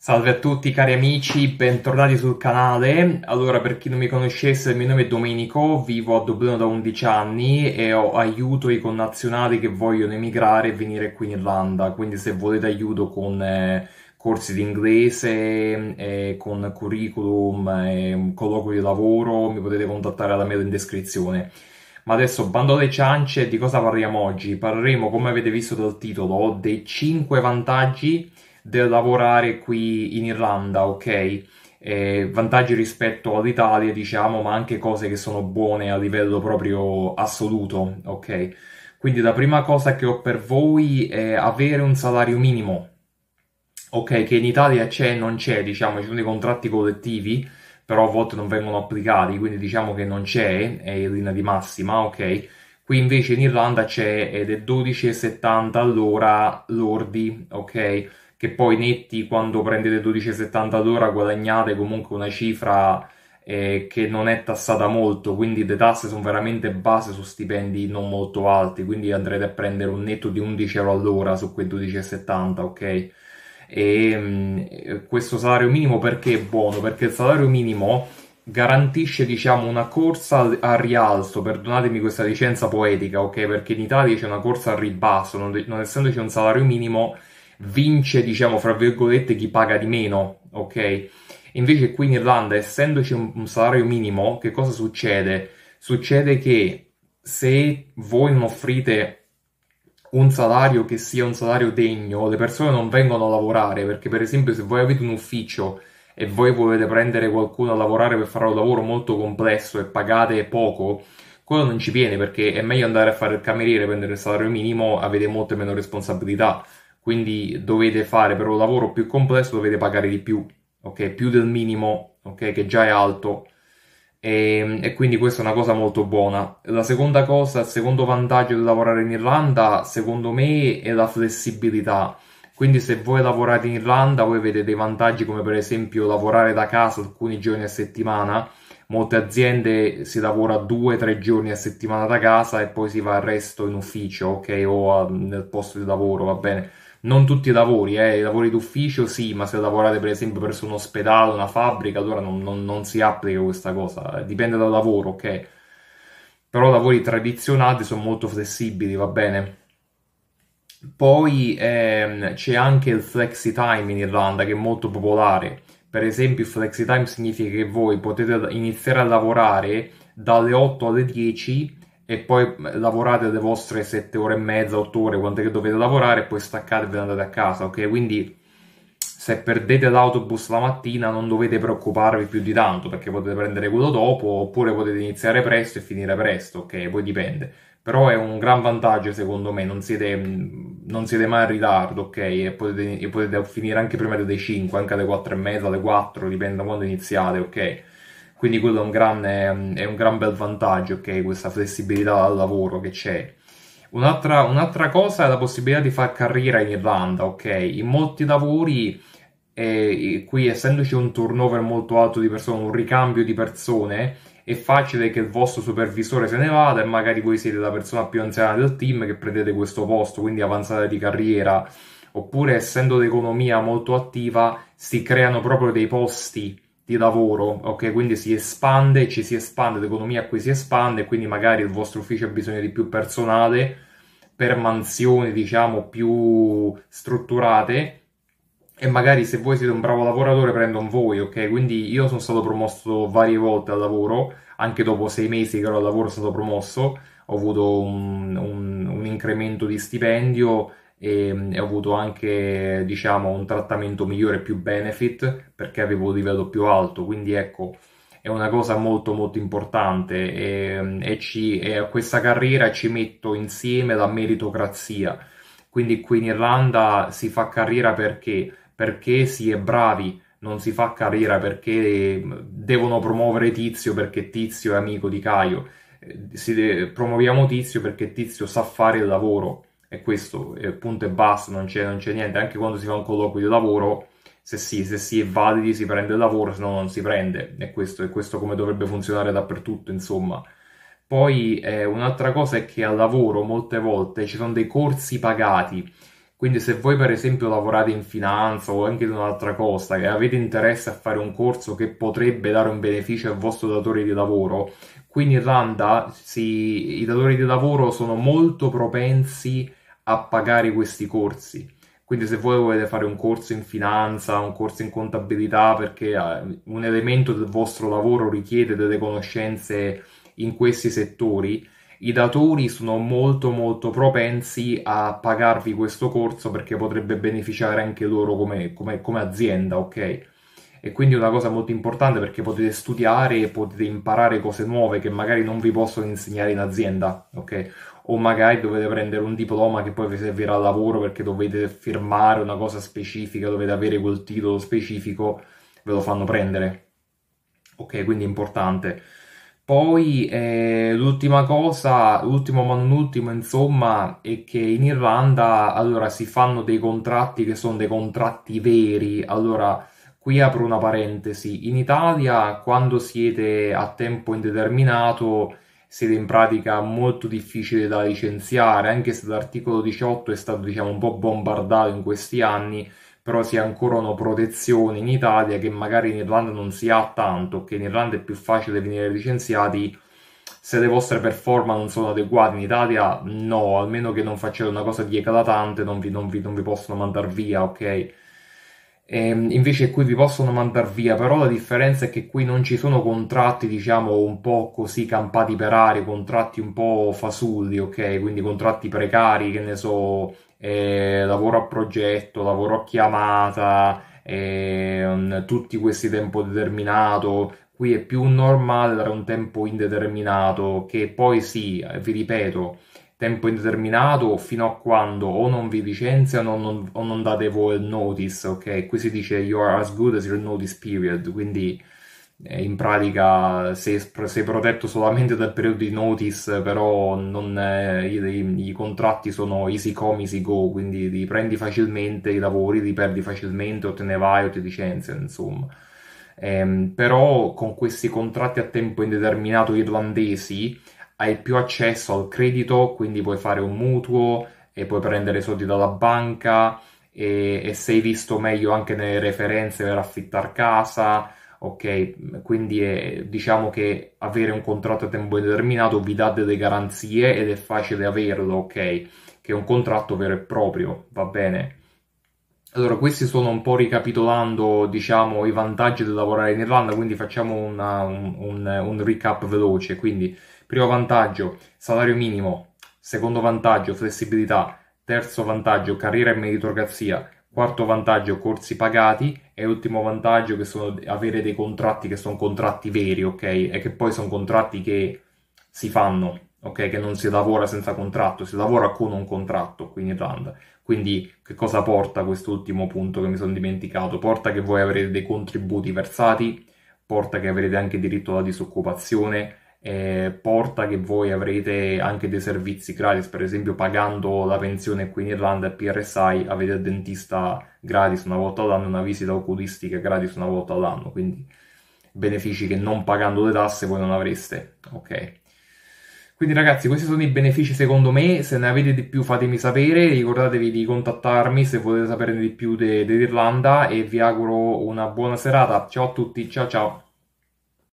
Salve a tutti cari amici, bentornati sul canale. Allora, per chi non mi conoscesse, il mio nome è Domenico, vivo a Dublino da 11 anni e ho, aiuto i connazionali che vogliono emigrare e venire qui in Irlanda. Quindi se volete aiuto con eh, corsi di inglese, eh, con curriculum, eh, colloqui di lavoro, mi potete contattare alla mail in descrizione. Ma adesso bando alle ciance, di cosa parliamo oggi? Parleremo, come avete visto dal titolo, dei 5 vantaggi del lavorare qui in Irlanda, ok? Eh, vantaggi rispetto all'Italia, diciamo, ma anche cose che sono buone a livello proprio assoluto, ok? Quindi la prima cosa che ho per voi è avere un salario minimo, ok? Che in Italia c'è e non c'è, diciamo, ci sono dei contratti collettivi, però a volte non vengono applicati, quindi diciamo che non c'è, è in linea di massima, ok? Qui invece in Irlanda c'è ed è 12,70 all'ora lordi, ok? che poi netti quando prendete 12,70 all'ora guadagnate comunque una cifra eh, che non è tassata molto, quindi le tasse sono veramente base su stipendi non molto alti, quindi andrete a prendere un netto di 11 euro all'ora su quei 12,70, ok? E mh, mm, questo salario minimo perché è buono? Perché il salario minimo garantisce diciamo una corsa al, al, rialzo perdonatemi questa licenza poetica ok perché in Italia c'è una corsa al ribasso non, non essendoci un salario minimo vince, diciamo, fra virgolette, chi paga di meno, ok? Invece qui in Irlanda, essendoci un, un salario minimo, che cosa succede? Succede che se voi non offrite un salario che sia un salario degno, le persone non vengono a lavorare, perché per esempio se voi avete un ufficio e voi volete prendere qualcuno a lavorare per fare un lavoro molto complesso e pagate poco, quello non ci viene perché è meglio andare a fare il cameriere, prendere il salario minimo, avete molte meno responsabilità quindi dovete fare per un lavoro più complesso, dovete pagare di più, ok? Più del minimo, ok? Che già è alto. E, ehm, e, quindi questa è una cosa molto buona. La seconda cosa, il secondo vantaggio di lavorare in Irlanda, secondo me, è la flessibilità. Quindi se voi lavorate in Irlanda, voi avete dei vantaggi come per esempio lavorare da casa alcuni giorni a settimana. Molte aziende si lavora 2 tre giorni a settimana da casa e poi si va al resto in ufficio, ok? O a, nel posto di lavoro, va bene non tutti i lavori, eh, i lavori d'ufficio sì, ma se lavorate per esempio presso un ospedale, una fabbrica, allora non, non, non si applica questa cosa, eh, dipende dal lavoro, ok? Però lavori tradizionali sono molto flessibili, va bene? Poi ehm, c'è anche il flexi time in Irlanda che è molto popolare. Per esempio, il flexi time significa che voi potete iniziare a lavorare dalle 8 alle 10 e poi lavorate le vostre 7 ore e mezza, 8 ore, quante che dovete lavorare, e poi staccatevi e andate a casa, ok? Quindi se perdete l'autobus la mattina non dovete preoccuparvi più di tanto perché potete prendere quello dopo oppure potete iniziare presto e finire presto, ok? Poi dipende. Però è un gran vantaggio secondo me, non siete, mm, non siete mai in ritardo, ok? E potete, e potete finire anche prima delle 5, anche alle 4 e mezza, alle 4, dipende da quando iniziate, ok? quindi quello è un gran, è un gran bel vantaggio, okay? questa flessibilità al lavoro che c'è. Un'altra, un'altra, cosa è la possibilità di fare carriera in Irlanda, ok? In molti lavori, eh, qui essendoci un turnover molto alto di persone, un ricambio di persone, è facile che il vostro supervisore se ne vada e magari voi siete la persona più anziana del team che prendete questo posto, quindi avanzate di carriera. Oppure, essendo l'economia molto attiva, si creano proprio dei posti di lavoro, ok? Quindi si espande, ci si espande, l'economia qui si espande, quindi magari il vostro ufficio ha bisogno di più personale per mansioni, diciamo, più strutturate e magari se voi siete un bravo lavoratore prendo un voi, ok? Quindi io sono stato promosso varie volte al lavoro, anche dopo sei mesi che ero al lavoro sono stato promosso, ho avuto un, un, un incremento di stipendio e, ehm, e ho avuto anche diciamo un trattamento migliore più benefit perché avevo un livello più alto quindi ecco è una cosa molto molto importante e, ehm, e, ci, e a questa carriera ci metto insieme la meritocrazia quindi qui in Irlanda si fa carriera perché? Perché si è bravi, non si fa carriera perché ehm, devono promuovere Tizio perché Tizio è amico di Caio. Si de- promuoviamo Tizio perché Tizio sa fare il lavoro è questo, è punto e basta, non c'è, non c'è niente, anche quando si fa un colloquio di lavoro, se si, se si è validi si prende il lavoro, se no non si prende, è questo, è questo come dovrebbe funzionare dappertutto, insomma. Poi eh, un'altra cosa è che al lavoro molte volte ci sono dei corsi pagati, quindi se voi per esempio lavorate in finanza o anche in un'altra cosa e avete interesse a fare un corso che potrebbe dare un beneficio al vostro datore di lavoro, qui in Irlanda si, i datori di lavoro sono molto propensi a a pagare questi corsi. Quindi se voi volete fare un corso in finanza, un corso in contabilità, perché eh, un elemento del vostro lavoro richiede delle conoscenze in questi settori, i datori sono molto molto propensi a pagarvi questo corso perché potrebbe beneficiare anche loro come, come, come azienda, ok? E quindi è una cosa molto importante perché potete studiare e potete imparare cose nuove che magari non vi possono insegnare in azienda, ok? o magari dovete prendere un diploma che poi vi servirà al lavoro perché dovete firmare una cosa specifica, dovete avere quel titolo specifico, ve lo fanno prendere. Ok, quindi è importante. Poi eh, l'ultima cosa, l'ultimo ma non ultimo, insomma, è che in Irlanda allora si fanno dei contratti che sono dei contratti veri. Allora, qui apro una parentesi. In Italia, quando siete a tempo indeterminato, siete in pratica molto difficile da licenziare, anche se l'articolo 18 è stato diciamo, un po' bombardato in questi anni, però si ha ancora una protezione in Italia che magari in Irlanda non si ha tanto, che in Irlanda è più facile venire licenziati se le vostre performance non sono adeguate in Italia, no, almeno che non facciate una cosa di eclatante, non vi, non vi, non vi possono mandare via, ok? Ehm, invece qui vi possono mandar via, però la differenza è che qui non ci sono contratti, diciamo, un po' così campati per aria, contratti un po' fasulli, ok? Quindi contratti precari, che ne so, eh, lavoro a progetto, lavoro a chiamata, eh, tutti questi tempo determinato. Qui è più normale dare un tempo indeterminato, che poi sì, eh, vi ripeto, tempo indeterminato fino a quando o non vi licenziano o non, o non date voi il notice, ok? Qui si dice you are as good as your notice period, quindi eh, in pratica sei, sei, protetto solamente dal periodo di notice, però non, eh, i, i, i, contratti sono easy come easy go, quindi li prendi facilmente i lavori, li perdi facilmente o te ne vai o ti licenziano, insomma. Eh, però con questi contratti a tempo indeterminato irlandesi hai più accesso al credito, quindi puoi fare un mutuo e puoi prendere soldi dalla banca e, e sei visto meglio anche nelle referenze per affittare casa. Ok, quindi è, diciamo che avere un contratto a tempo determinato vi dà delle garanzie ed è facile averlo, ok? Che è un contratto vero e proprio, va bene. Allora, questi sono un po' ricapitolando, diciamo, i vantaggi di lavorare in Irlanda, quindi facciamo una, un, un, un recap veloce. Quindi, Primo vantaggio, salario minimo. Secondo vantaggio, flessibilità. Terzo vantaggio, carriera e meritocrazia. Quarto vantaggio, corsi pagati. E ultimo vantaggio che sono avere dei contratti che sono contratti veri, ok? E che poi sono contratti che si fanno, ok? Che non si lavora senza contratto, si lavora con un contratto qui in Irlanda. Quindi che cosa porta quest'ultimo punto che mi sono dimenticato? Porta che voi avrete dei contributi versati, porta che avrete anche diritto alla disoccupazione, eh, porta che voi avrete anche dei servizi gratis, per esempio pagando la pensione qui in Irlanda e PRSI avete il dentista gratis una volta all'anno, una visita oculistica gratis una volta all'anno, quindi benefici che non pagando le tasse voi non avreste, ok? Quindi ragazzi, questi sono i benefici secondo me, se ne avete di più fatemi sapere, ricordatevi di contattarmi se volete saperne di più dell'Irlanda e vi auguro una buona serata. Ciao a tutti, ciao ciao.